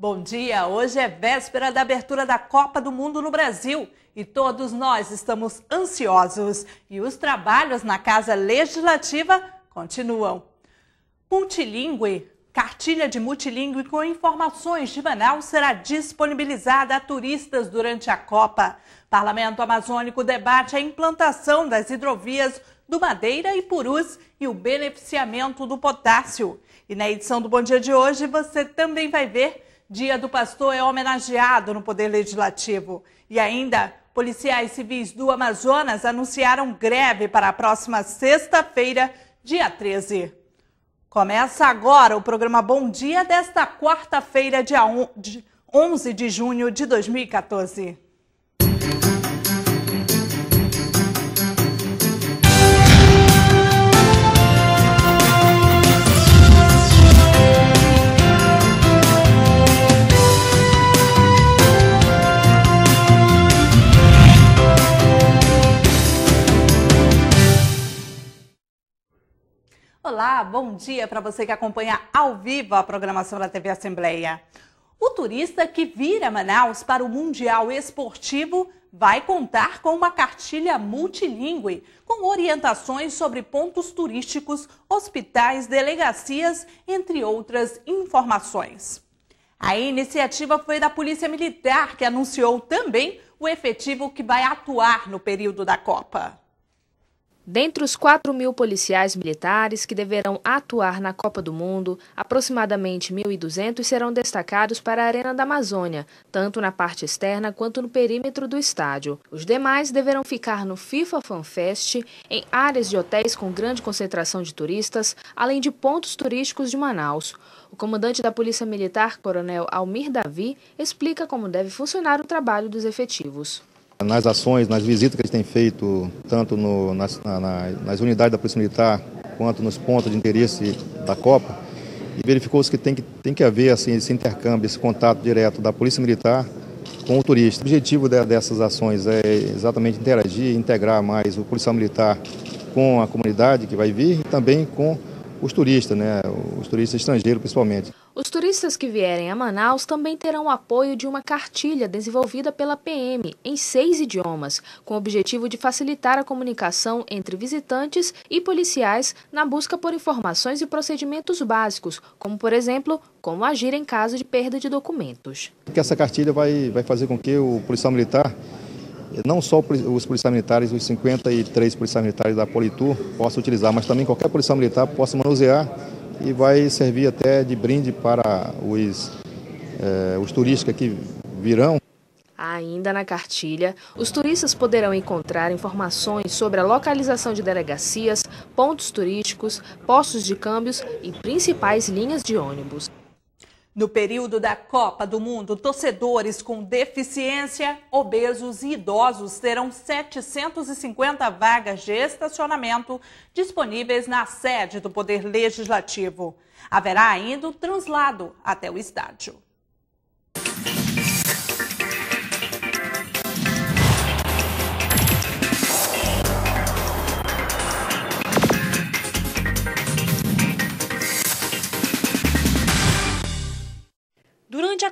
Bom dia! Hoje é véspera da abertura da Copa do Mundo no Brasil e todos nós estamos ansiosos e os trabalhos na Casa Legislativa continuam. Multilingue, cartilha de multilingue com informações de Manaus será disponibilizada a turistas durante a Copa. Parlamento Amazônico debate a implantação das hidrovias do Madeira e Purus e o beneficiamento do potássio. E na edição do Bom Dia de hoje você também vai ver Dia do Pastor é homenageado no Poder Legislativo. E ainda, policiais civis do Amazonas anunciaram greve para a próxima sexta-feira, dia 13. Começa agora o programa Bom Dia desta quarta-feira, dia 11 de junho de 2014. Olá, bom dia para você que acompanha ao vivo a programação da TV Assembleia. O turista que vira Manaus para o Mundial Esportivo vai contar com uma cartilha multilingüe, com orientações sobre pontos turísticos, hospitais, delegacias, entre outras informações. A iniciativa foi da Polícia Militar, que anunciou também o efetivo que vai atuar no período da Copa. Dentre os 4 mil policiais militares que deverão atuar na Copa do Mundo, aproximadamente 1.200 serão destacados para a Arena da Amazônia, tanto na parte externa quanto no perímetro do estádio. Os demais deverão ficar no FIFA Fan Fest, em áreas de hotéis com grande concentração de turistas, além de pontos turísticos de Manaus. O comandante da Polícia Militar, Coronel Almir Davi, explica como deve funcionar o trabalho dos efetivos. Nas ações, nas visitas que eles têm feito, tanto no, nas, na, nas unidades da Polícia Militar quanto nos pontos de interesse da Copa, verificou-se que tem, que tem que haver assim, esse intercâmbio, esse contato direto da Polícia Militar com o turista. O objetivo dessas ações é exatamente interagir, integrar mais o policial militar com a comunidade que vai vir e também com os turistas, né? os turistas estrangeiros principalmente. Os turistas que vierem a Manaus também terão o apoio de uma cartilha desenvolvida pela PM em seis idiomas, com o objetivo de facilitar a comunicação entre visitantes e policiais na busca por informações e procedimentos básicos, como, por exemplo, como agir em caso de perda de documentos. Essa cartilha vai, vai fazer com que o policial militar, não só os policiais militares, os 53 policiais militares da Politur, possam utilizar, mas também qualquer policial militar possa manusear e vai servir até de brinde para os, eh, os turistas que virão. Ainda na cartilha, os turistas poderão encontrar informações sobre a localização de delegacias, pontos turísticos, postos de câmbios e principais linhas de ônibus. No período da Copa do Mundo, torcedores com deficiência, obesos e idosos terão 750 vagas de estacionamento disponíveis na sede do Poder Legislativo. Haverá ainda o translado até o estádio.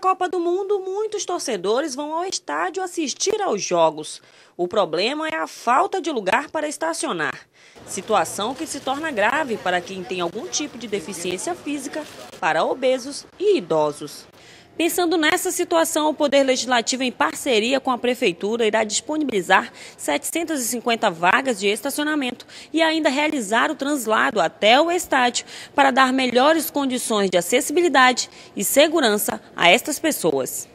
Copa do Mundo, muitos torcedores vão ao estádio assistir aos jogos. O problema é a falta de lugar para estacionar. Situação que se torna grave para quem tem algum tipo de deficiência física, para obesos e idosos. Pensando nessa situação, o Poder Legislativo, em parceria com a Prefeitura, irá disponibilizar 750 vagas de estacionamento e ainda realizar o translado até o estádio para dar melhores condições de acessibilidade e segurança a estas pessoas.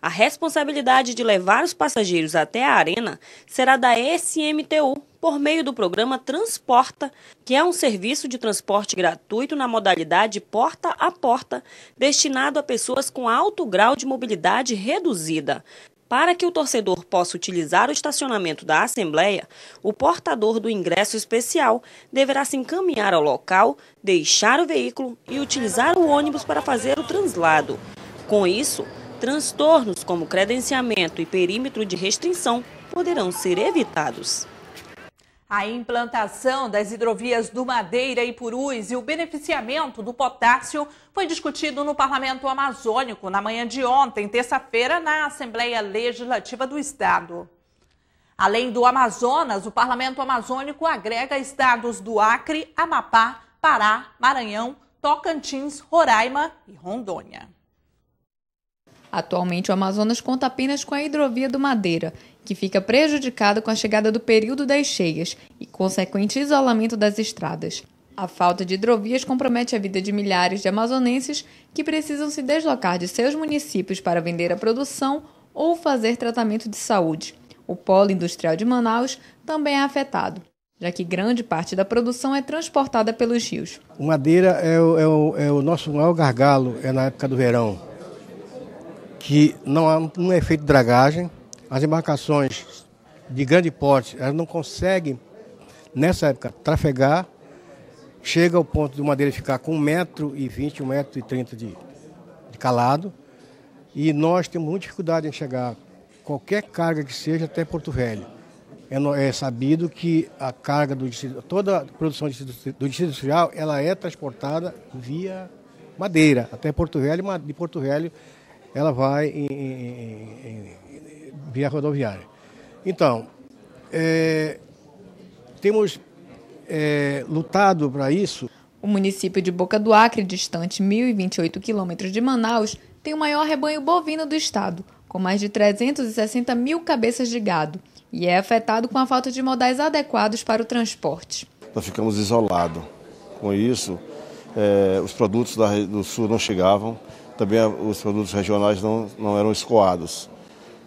A responsabilidade de levar os passageiros até a arena será da SMTU, por meio do programa Transporta, que é um serviço de transporte gratuito na modalidade porta a porta, destinado a pessoas com alto grau de mobilidade reduzida. Para que o torcedor possa utilizar o estacionamento da Assembleia, o portador do ingresso especial deverá se encaminhar ao local, deixar o veículo e utilizar o ônibus para fazer o translado. Com isso, transtornos como credenciamento e perímetro de restrição poderão ser evitados. A implantação das hidrovias do Madeira e Purus e o beneficiamento do potássio foi discutido no Parlamento Amazônico na manhã de ontem, terça-feira, na Assembleia Legislativa do Estado. Além do Amazonas, o Parlamento Amazônico agrega estados do Acre, Amapá, Pará, Maranhão, Tocantins, Roraima e Rondônia. Atualmente, o Amazonas conta apenas com a hidrovia do Madeira que fica prejudicado com a chegada do período das cheias e consequente isolamento das estradas. A falta de hidrovias compromete a vida de milhares de amazonenses que precisam se deslocar de seus municípios para vender a produção ou fazer tratamento de saúde. O polo industrial de Manaus também é afetado, já que grande parte da produção é transportada pelos rios. O madeira é o, é o, é o nosso maior gargalo, é na época do verão, que não, há, não é feito dragagem, as embarcações de grande porte, elas não conseguem, nessa época, trafegar, chega ao ponto de uma madeira ficar com 1,20m, 1,30m de, de calado, e nós temos muita dificuldade em chegar qualquer carga que seja até Porto Velho. É, é sabido que a carga do toda a produção do distrito, do distrito industrial, ela é transportada via madeira até Porto Velho, de Porto Velho ela vai em, em, em via rodoviária. Então, é, temos é, lutado para isso. O município de Boca do Acre, distante 1.028 quilômetros de Manaus, tem o maior rebanho bovino do estado, com mais de 360 mil cabeças de gado, e é afetado com a falta de modais adequados para o transporte. Nós ficamos isolados. Com isso, é, os produtos da, do sul não chegavam, também os produtos regionais não, não eram escoados.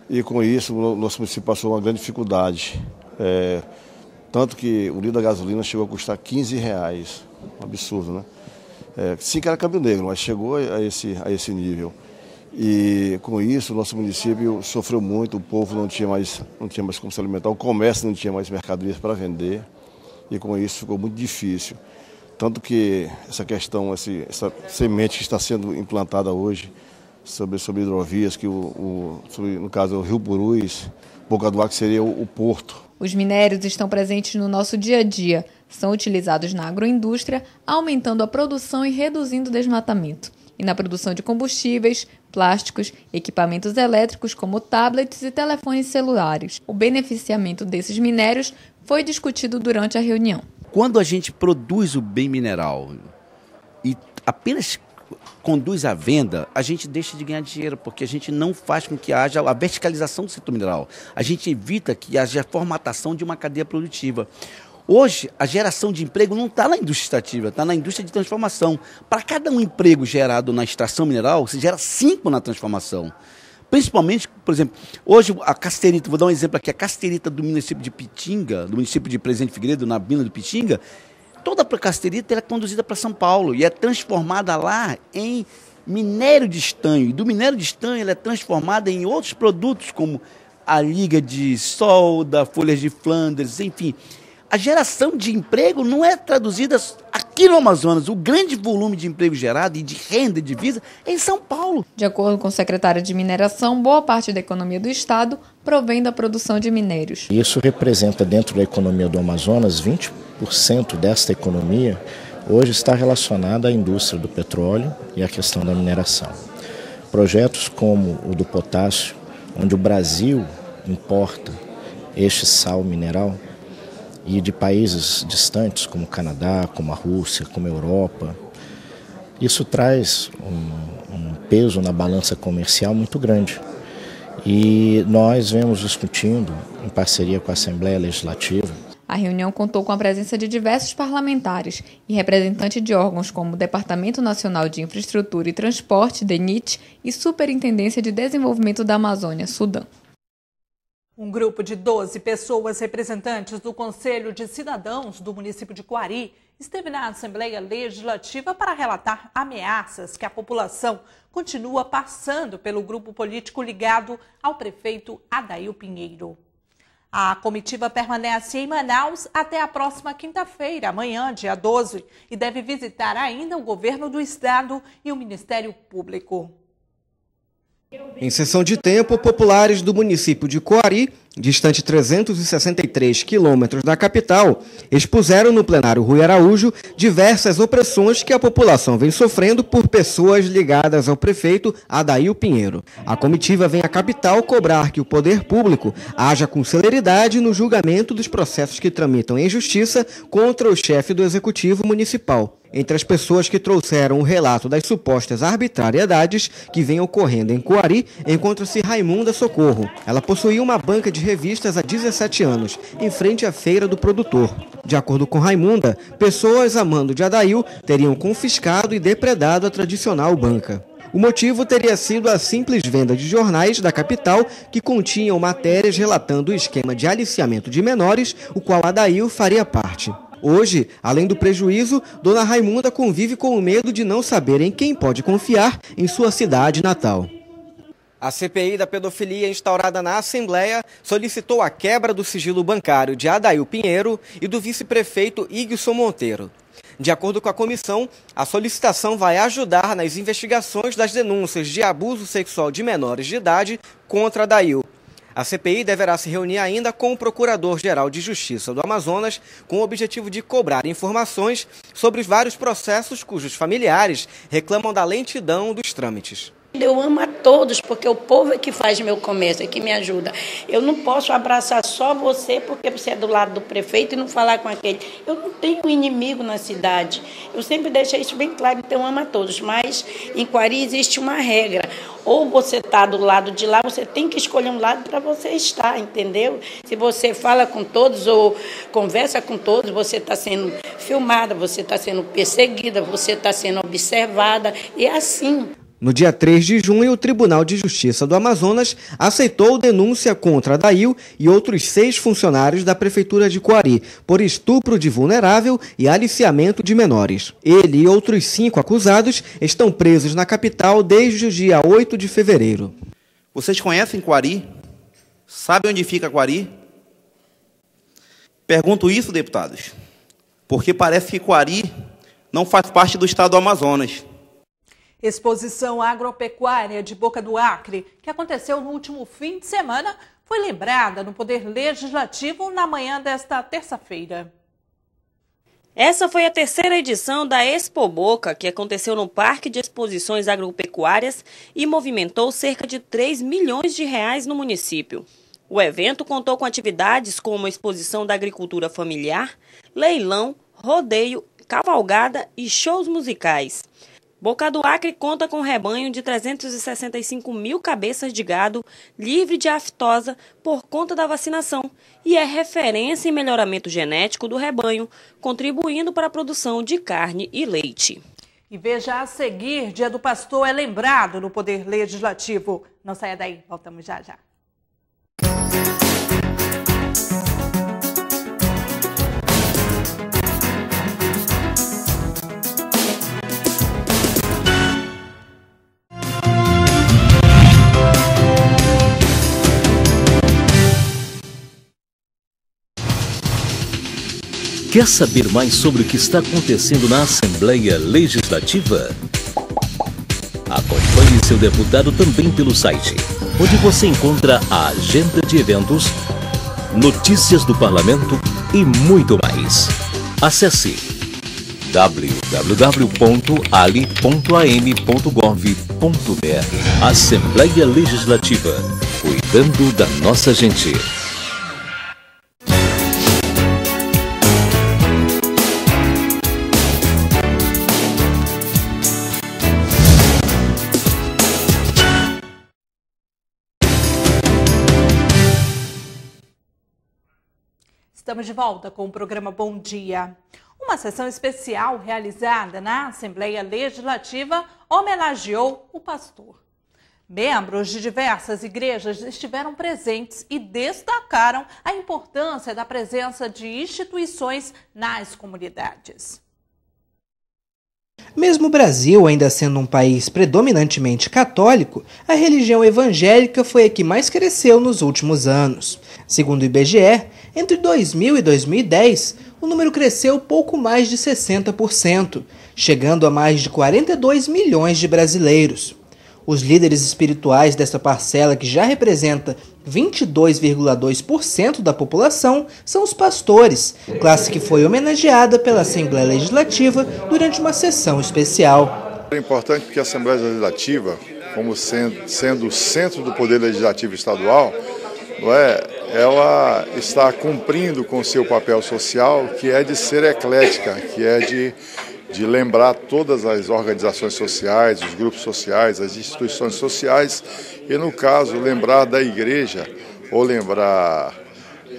E com isso, o nosso município passou uma grande dificuldade. É, tanto que o litro da gasolina chegou a custar 15 reais. Um absurdo, né? É, sim que era câmbio negro, mas chegou a esse, a esse nível. E com isso, o nosso município sofreu muito, o povo não tinha mais, não tinha mais como se alimentar, o comércio não tinha mais mercadorias para vender, e com isso ficou muito difícil. Tanto que essa questão, essa semente que está sendo implantada hoje, sobre, sobre hidrovias, que o, o sobre, no caso o Rio Purus, Boca do Ar, que seria o, o porto. Os minérios estão presentes no nosso dia a dia, são utilizados na agroindústria, aumentando a produção e reduzindo o desmatamento, e na produção de combustíveis, plásticos, equipamentos elétricos como tablets e telefones celulares. O beneficiamento desses minérios foi discutido durante a reunião. Quando a gente produz o bem mineral e apenas conduz à venda, a gente deixa de ganhar dinheiro, porque a gente não faz com que haja a verticalização do setor mineral. A gente evita que haja a formatação de uma cadeia produtiva. Hoje, a geração de emprego não está na indústria extrativa, está na indústria de transformação. Para cada um emprego gerado na extração mineral, se gera cinco na transformação. Principalmente, por exemplo, hoje a casterita, vou dar um exemplo aqui, a casterita do município de Pitinga, do município de Presidente Figueiredo, na mina do Pitinga, toda a casterita era é conduzida para São Paulo e é transformada lá em minério de estanho. Do minério de estanho ela é transformada em outros produtos como a liga de solda, folhas de Flandres, enfim. A geração de emprego não é traduzida aqui no Amazonas, o grande volume de emprego gerado e de renda e divisa é em São Paulo. De acordo com o secretário de Mineração, boa parte da economia do estado provém da produção de minérios. Isso representa dentro da economia do Amazonas 20% desta economia hoje está relacionada à indústria do petróleo e à questão da mineração. Projetos como o do potássio, onde o Brasil importa este sal mineral, e de países distantes como o Canadá, como a Rússia, como a Europa. Isso traz um, um peso na balança comercial muito grande. E nós vemos discutindo, em parceria com a Assembleia Legislativa, a reunião contou com a presença de diversos parlamentares e representantes de órgãos como o Departamento Nacional de Infraestrutura e Transporte, DENIT, e Superintendência de Desenvolvimento da Amazônia, Sudão. Um grupo de 12 pessoas representantes do Conselho de Cidadãos do município de Coari esteve na Assembleia Legislativa para relatar ameaças que a população continua passando pelo grupo político ligado ao prefeito Adail Pinheiro. A comitiva permanece em Manaus até a próxima quinta-feira, amanhã, dia 12, e deve visitar ainda o governo do estado e o Ministério Público. Em sessão de tempo, populares do município de Coari distante 363 quilômetros da capital, expuseram no plenário Rui Araújo diversas opressões que a população vem sofrendo por pessoas ligadas ao prefeito Adail Pinheiro. A comitiva vem à capital cobrar que o poder público haja com celeridade no julgamento dos processos que tramitam em justiça contra o chefe do executivo municipal. Entre as pessoas que trouxeram o relato das supostas arbitrariedades que vêm ocorrendo em Coari, encontra-se Raimunda Socorro. Ela possuía uma banca de revistas há 17 anos, em frente à feira do produtor. De acordo com Raimunda, pessoas amando de Adail teriam confiscado e depredado a tradicional banca. O motivo teria sido a simples venda de jornais da capital que continham matérias relatando o esquema de aliciamento de menores, o qual Adail faria parte. Hoje, além do prejuízo, Dona Raimunda convive com o medo de não saber em quem pode confiar em sua cidade natal. A CPI da pedofilia instaurada na Assembleia solicitou a quebra do sigilo bancário de Adail Pinheiro e do vice-prefeito Igson Monteiro. De acordo com a comissão, a solicitação vai ajudar nas investigações das denúncias de abuso sexual de menores de idade contra Adail. A CPI deverá se reunir ainda com o Procurador-Geral de Justiça do Amazonas, com o objetivo de cobrar informações sobre os vários processos cujos familiares reclamam da lentidão dos trâmites. Eu amo a todos, porque o povo é que faz meu comércio, é que me ajuda. Eu não posso abraçar só você porque você é do lado do prefeito e não falar com aquele. Eu não tenho inimigo na cidade. Eu sempre deixo isso bem claro, então amo a todos. Mas em Quari existe uma regra. Ou você está do lado de lá, você tem que escolher um lado para você estar, entendeu? Se você fala com todos ou conversa com todos, você está sendo filmada, você está sendo perseguida, você está sendo observada. E é assim. No dia 3 de junho, o Tribunal de Justiça do Amazonas aceitou denúncia contra Dail e outros seis funcionários da Prefeitura de Coari por estupro de vulnerável e aliciamento de menores. Ele e outros cinco acusados estão presos na capital desde o dia 8 de fevereiro. Vocês conhecem Coari? Sabem onde fica Coari? Pergunto isso, deputados, porque parece que Coari não faz parte do estado do Amazonas Exposição agropecuária de Boca do Acre, que aconteceu no último fim de semana, foi lembrada no Poder Legislativo na manhã desta terça-feira. Essa foi a terceira edição da Expo Boca, que aconteceu no Parque de Exposições Agropecuárias e movimentou cerca de 3 milhões de reais no município. O evento contou com atividades como exposição da agricultura familiar, leilão, rodeio, cavalgada e shows musicais. Boca do Acre conta com um rebanho de 365 mil cabeças de gado livre de aftosa por conta da vacinação e é referência em melhoramento genético do rebanho, contribuindo para a produção de carne e leite. E veja a seguir, Dia do Pastor é lembrado no Poder Legislativo. Não saia daí, voltamos já já. Quer saber mais sobre o que está acontecendo na Assembleia Legislativa? Acompanhe seu deputado também pelo site, onde você encontra a agenda de eventos, notícias do parlamento e muito mais. Acesse www.ali.am.gov.br Assembleia Legislativa, cuidando da nossa gente. Estamos de volta com o programa Bom Dia. Uma sessão especial realizada na Assembleia Legislativa homenageou o pastor. Membros de diversas igrejas estiveram presentes e destacaram a importância da presença de instituições nas comunidades. Mesmo o Brasil ainda sendo um país predominantemente católico, a religião evangélica foi a que mais cresceu nos últimos anos. Segundo o IBGE, entre 2000 e 2010, o número cresceu pouco mais de 60%, chegando a mais de 42 milhões de brasileiros. Os líderes espirituais dessa parcela, que já representa 22,2% da população, são os pastores, classe que foi homenageada pela Assembleia Legislativa durante uma sessão especial. É importante que a Assembleia Legislativa, como sendo o centro do poder legislativo estadual, não é, ela está cumprindo com seu papel social, que é de ser eclética, que é de, de lembrar todas as organizações sociais, os grupos sociais, as instituições sociais, e no caso, lembrar da igreja ou lembrar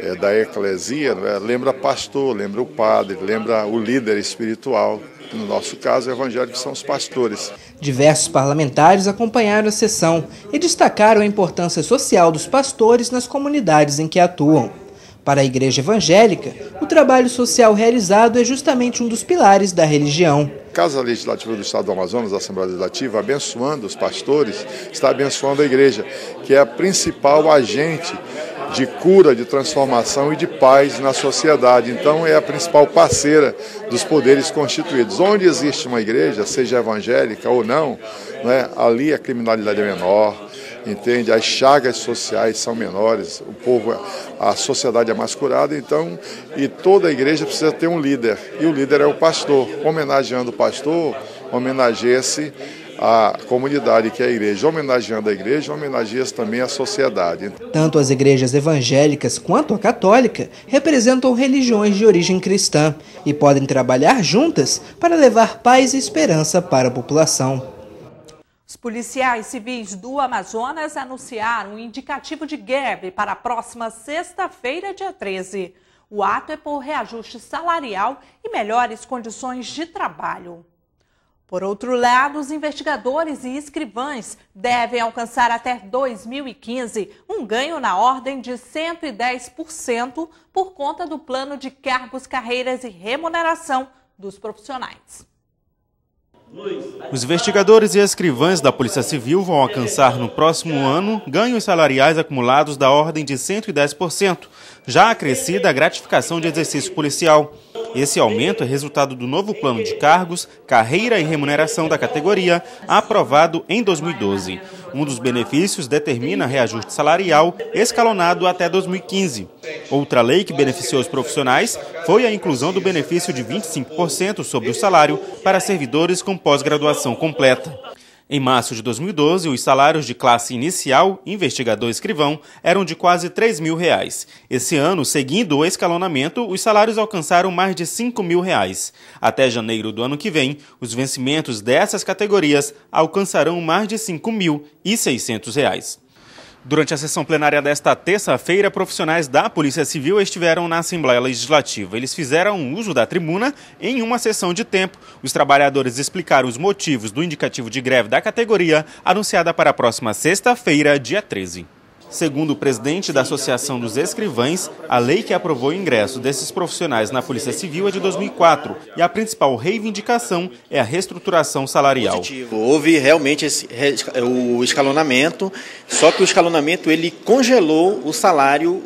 é, da eclesia, é? Né? lembra pastor, lembra o padre, lembra o líder espiritual, no nosso caso, o Evangelho são os pastores. Diversos parlamentares acompanharam a sessão e destacaram a importância social dos pastores nas comunidades em que atuam. Para a Igreja Evangélica, o trabalho social realizado é justamente um dos pilares da religião. Casa Legislativa do Estado do Amazonas, a Assembleia Legislativa, abençoando os pastores, está abençoando a igreja, que é a principal agente de cura, de transformação e de paz na sociedade. Então, é a principal parceira dos poderes constituídos. Onde existe uma igreja, seja evangélica ou não, né, ali a criminalidade é menor, entende? As chagas sociais são menores, o povo, a sociedade é mais curada, então, e toda igreja precisa ter um líder, e o líder é o pastor. Homenageando o pastor, homenageia-se a comunidade, que é a igreja. Homenageando a igreja, homenageia também a sociedade. Tanto as igrejas evangélicas quanto a católica representam religiões de origem cristã e podem trabalhar juntas para levar paz e esperança para a população. Os policiais civis do Amazonas anunciaram um indicativo de greve para a próxima sexta-feira, dia 13. O ato é por reajuste salarial e melhores condições de trabalho. Por outro lado, os investigadores e escrivães devem alcançar até 2015 um ganho na ordem de 110% por conta do plano de cargos, carreiras e remuneração dos profissionais. Os investigadores e escrivães da Polícia Civil vão alcançar no próximo ano ganhos salariais acumulados da ordem de 110%, já acrescida a gratificação de exercício policial. Esse aumento é resultado do novo plano de cargos, carreira e remuneração da categoria, aprovado em 2012. Um dos benefícios determina reajuste salarial escalonado até 2015. Outra lei que beneficiou os profissionais foi a inclusão do benefício de 25% sobre o salário para servidores com pós-graduação completa. Em março de 2012, os salários de classe inicial, investigador escrivão, eram de quase 3 mil reais. Esse ano, seguindo o escalonamento, os salários alcançaram mais de 5 mil reais. Até janeiro do ano que vem, os vencimentos dessas categorias alcançarão mais de 5.600 reais. Durante a sessão plenária desta terça-feira, profissionais da Polícia Civil estiveram na Assembleia Legislativa. Eles fizeram uso da tribuna em uma sessão de tempo. Os trabalhadores explicaram os motivos do indicativo de greve da categoria, anunciada para a próxima sexta-feira, dia 13. Segundo o presidente da Associação dos Escrivães, a lei que aprovou o ingresso desses profissionais na Polícia Civil é de 2004 e a principal reivindicação é a reestruturação salarial. Houve realmente esse, o escalonamento, só que o escalonamento ele congelou o salário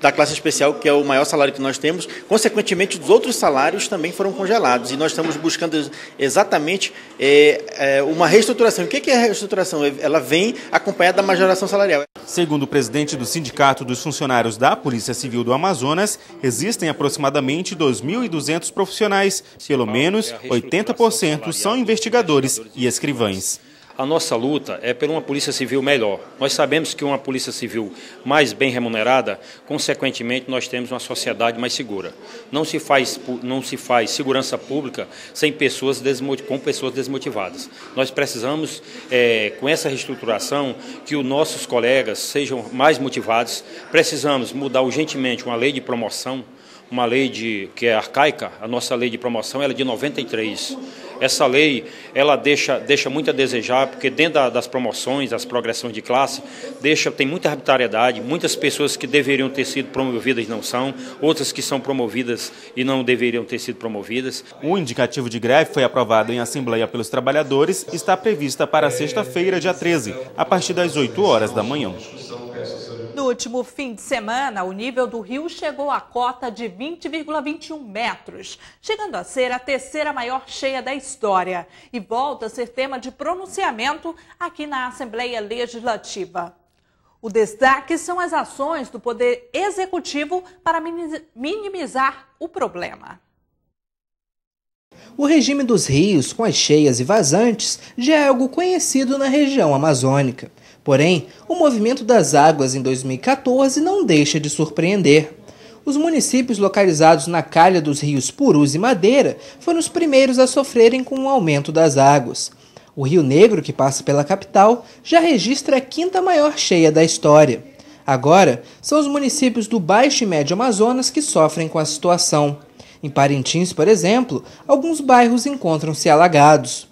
da classe especial, que é o maior salário que nós temos. Consequentemente, os outros salários também foram congelados. E nós estamos buscando exatamente é, é, uma reestruturação. O que é a reestruturação? Ela vem acompanhada da majoração salarial. Segundo o presidente do Sindicato dos Funcionários da Polícia Civil do Amazonas, existem aproximadamente 2.200 profissionais. Pelo menos 80% são investigadores e escrivães. A nossa luta é por uma polícia civil melhor. Nós sabemos que uma polícia civil mais bem remunerada, consequentemente, nós temos uma sociedade mais segura. Não se faz, não se faz segurança pública sem pessoas com pessoas desmotivadas. Nós precisamos, é, com essa reestruturação, que os nossos colegas sejam mais motivados. Precisamos mudar urgentemente uma lei de promoção, uma lei de, que é arcaica. A nossa lei de promoção ela é de 93 essa lei, ela deixa, deixa muito a desejar, porque dentro da, das promoções, das progressões de classe, deixa, tem muita arbitrariedade, muitas pessoas que deveriam ter sido promovidas não são, outras que são promovidas e não deveriam ter sido promovidas. O indicativo de greve foi aprovado em Assembleia pelos trabalhadores e está prevista para sexta-feira, dia 13, a partir das 8 horas da manhã último fim de semana, o nível do rio chegou à cota de 20,21 metros, chegando a ser a terceira maior cheia da história e volta a ser tema de pronunciamento aqui na Assembleia Legislativa. O destaque são as ações do Poder Executivo para minimizar o problema. O regime dos rios, com as cheias e vazantes, já é algo conhecido na região amazônica. Porém, o movimento das águas em 2014 não deixa de surpreender. Os municípios localizados na calha dos rios Purus e Madeira foram os primeiros a sofrerem com o aumento das águas. O Rio Negro, que passa pela capital, já registra a quinta maior cheia da história. Agora, são os municípios do Baixo e Médio Amazonas que sofrem com a situação. Em Parintins, por exemplo, alguns bairros encontram-se alagados.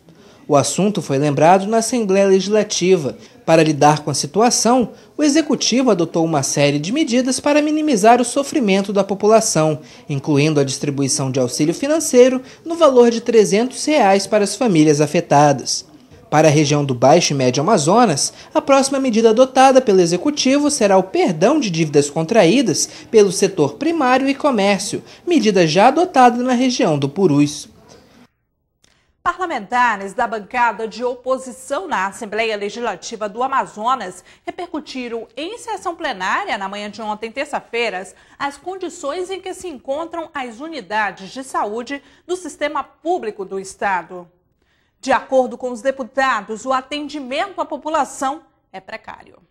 O assunto foi lembrado na Assembleia Legislativa, para lidar com a situação, o executivo adotou uma série de medidas para minimizar o sofrimento da população, incluindo a distribuição de auxílio financeiro no valor de R$ 300 reais para as famílias afetadas. Para a região do Baixo e Médio Amazonas, a próxima medida adotada pelo Executivo será o perdão de dívidas contraídas pelo setor primário e comércio, medida já adotada na região do Purus. Parlamentares da bancada de oposição na Assembleia Legislativa do Amazonas repercutiram em sessão plenária na manhã de ontem, terça-feira, as condições em que se encontram as unidades de saúde do sistema público do Estado. De acordo com os deputados, o atendimento à população é precário.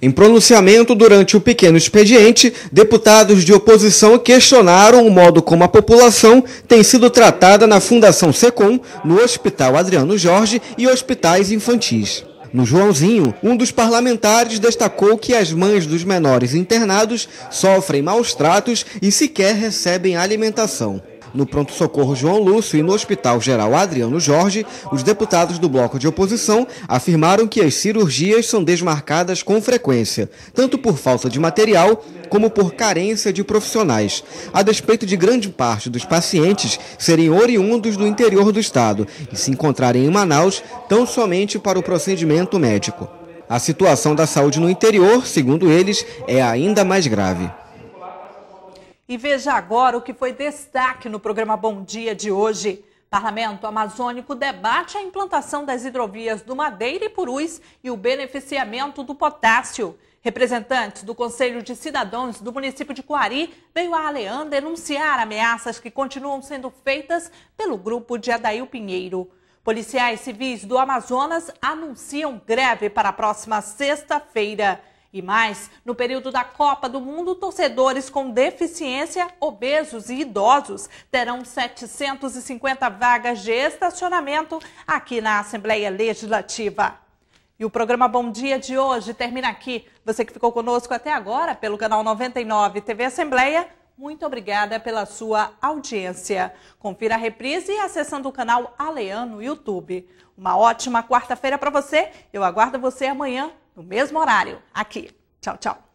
Em pronunciamento durante o pequeno expediente, deputados de oposição questionaram o modo como a população tem sido tratada na Fundação Secom, no Hospital Adriano Jorge e hospitais infantis. No Joãozinho, um dos parlamentares destacou que as mães dos menores internados sofrem maus tratos e sequer recebem alimentação. No pronto-socorro João Lúcio e no Hospital Geral Adriano Jorge, os deputados do bloco de oposição afirmaram que as cirurgias são desmarcadas com frequência, tanto por falta de material como por carência de profissionais, a despeito de grande parte dos pacientes serem oriundos do interior do estado e se encontrarem em Manaus tão somente para o procedimento médico. A situação da saúde no interior, segundo eles, é ainda mais grave. E veja agora o que foi destaque no programa Bom Dia de hoje. Parlamento Amazônico debate a implantação das hidrovias do Madeira e Purus e o beneficiamento do potássio. Representantes do Conselho de Cidadãos do município de Coari veio a Aleã denunciar ameaças que continuam sendo feitas pelo grupo de Adail Pinheiro. Policiais civis do Amazonas anunciam greve para a próxima sexta-feira. E mais, no período da Copa do Mundo, torcedores com deficiência, obesos e idosos terão 750 vagas de estacionamento aqui na Assembleia Legislativa. E o programa Bom Dia de hoje termina aqui. Você que ficou conosco até agora pelo canal 99 TV Assembleia, muito obrigada pela sua audiência. Confira a reprise acessando o canal Aleano YouTube. Uma ótima quarta-feira para você. Eu aguardo você amanhã no mesmo horário, aqui. Tchau, tchau.